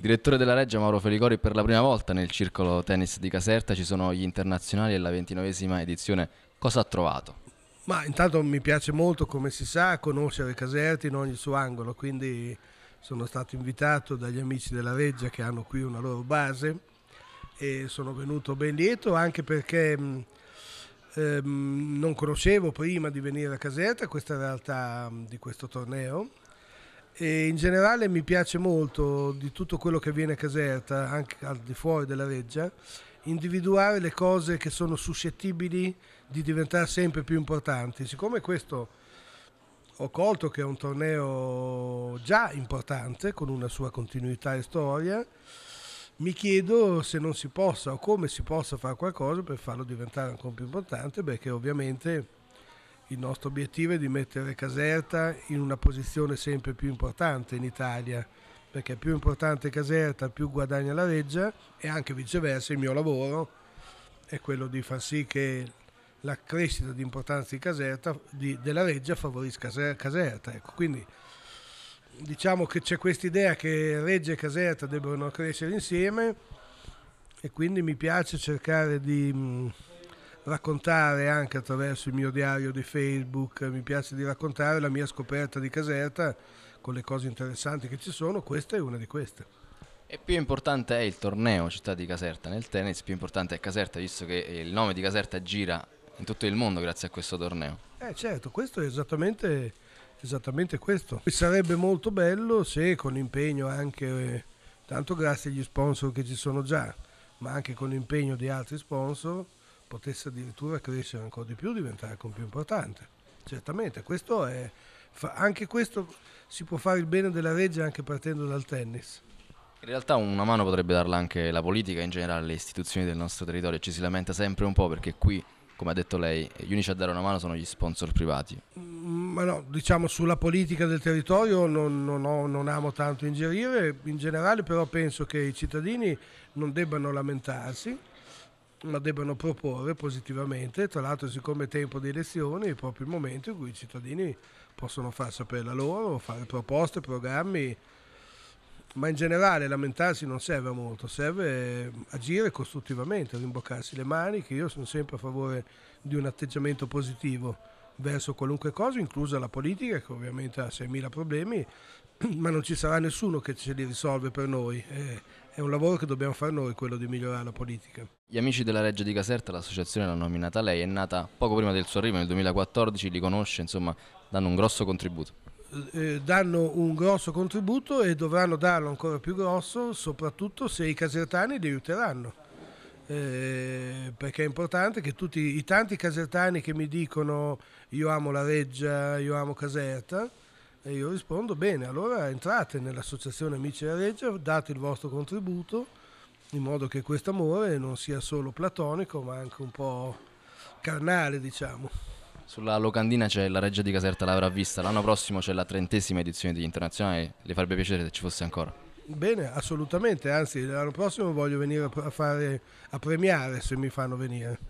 Direttore della Reggia Mauro Felicori, per la prima volta nel circolo tennis di Caserta ci sono gli internazionali e la ventinovesima edizione. Cosa ha trovato? Ma intanto mi piace molto, come si sa, conoscere Caserta in ogni suo angolo, quindi sono stato invitato dagli amici della Reggia che hanno qui una loro base e sono venuto ben lieto anche perché mm, ehm, non conoscevo prima di venire a Caserta questa realtà mm, di questo torneo e in generale mi piace molto di tutto quello che viene a Caserta, anche al di fuori della Reggia, individuare le cose che sono suscettibili di diventare sempre più importanti. Siccome questo ho colto che è un torneo già importante, con una sua continuità e storia, mi chiedo se non si possa o come si possa fare qualcosa per farlo diventare ancora più importante, perché ovviamente il nostro obiettivo è di mettere Caserta in una posizione sempre più importante in Italia, perché più importante Caserta più guadagna la Reggia e anche viceversa il mio lavoro è quello di far sì che la crescita di importanza di Caserta, di, della Reggia favorisca Caserta. Ecco, quindi diciamo che c'è questa idea che Reggia e Caserta debbano crescere insieme e quindi mi piace cercare di raccontare anche attraverso il mio diario di Facebook, mi piace di raccontare la mia scoperta di Caserta con le cose interessanti che ci sono, questa è una di queste. E più importante è il torneo Città di Caserta nel tennis, più importante è Caserta, visto che il nome di Caserta gira in tutto il mondo grazie a questo torneo. Eh certo, questo è esattamente, esattamente questo. Sarebbe molto bello se con l'impegno anche, tanto grazie agli sponsor che ci sono già, ma anche con l'impegno di altri sponsor, potesse addirittura crescere ancora di più, diventare anche più importante. Certamente, questo è, anche questo si può fare il bene della Reggia anche partendo dal tennis. In realtà una mano potrebbe darla anche la politica, in generale le istituzioni del nostro territorio, ci si lamenta sempre un po' perché qui, come ha detto lei, gli unici a dare una mano sono gli sponsor privati. Mm, ma no, diciamo sulla politica del territorio non, non, ho, non amo tanto ingerire, in generale però penso che i cittadini non debbano lamentarsi, la debbano proporre positivamente, tra l'altro siccome è tempo di elezioni è proprio il momento in cui i cittadini possono far sapere la loro, fare proposte, programmi, ma in generale lamentarsi non serve a molto, serve agire costruttivamente, rimboccarsi le maniche, io sono sempre a favore di un atteggiamento positivo verso qualunque cosa, inclusa la politica che ovviamente ha 6.000 problemi, ma non ci sarà nessuno che ce li risolve per noi. Eh, è un lavoro che dobbiamo fare noi, quello di migliorare la politica. Gli Amici della Reggia di Caserta, l'associazione l'ha nominata lei, è nata poco prima del suo arrivo, nel 2014, li conosce, insomma, danno un grosso contributo. Eh, eh, danno un grosso contributo e dovranno darlo ancora più grosso, soprattutto se i casertani li aiuteranno. Eh, perché è importante che tutti i tanti casertani che mi dicono io amo la Reggia, io amo Caserta, e io rispondo bene, allora entrate nell'associazione Amici della Reggio, date il vostro contributo in modo che questo amore non sia solo platonico ma anche un po' carnale diciamo. Sulla locandina c'è la Reggia di Caserta, l'avrà vista, l'anno prossimo c'è la trentesima edizione degli internazionali, le farebbe piacere se ci fosse ancora. Bene, assolutamente, anzi l'anno prossimo voglio venire a, fare, a premiare se mi fanno venire.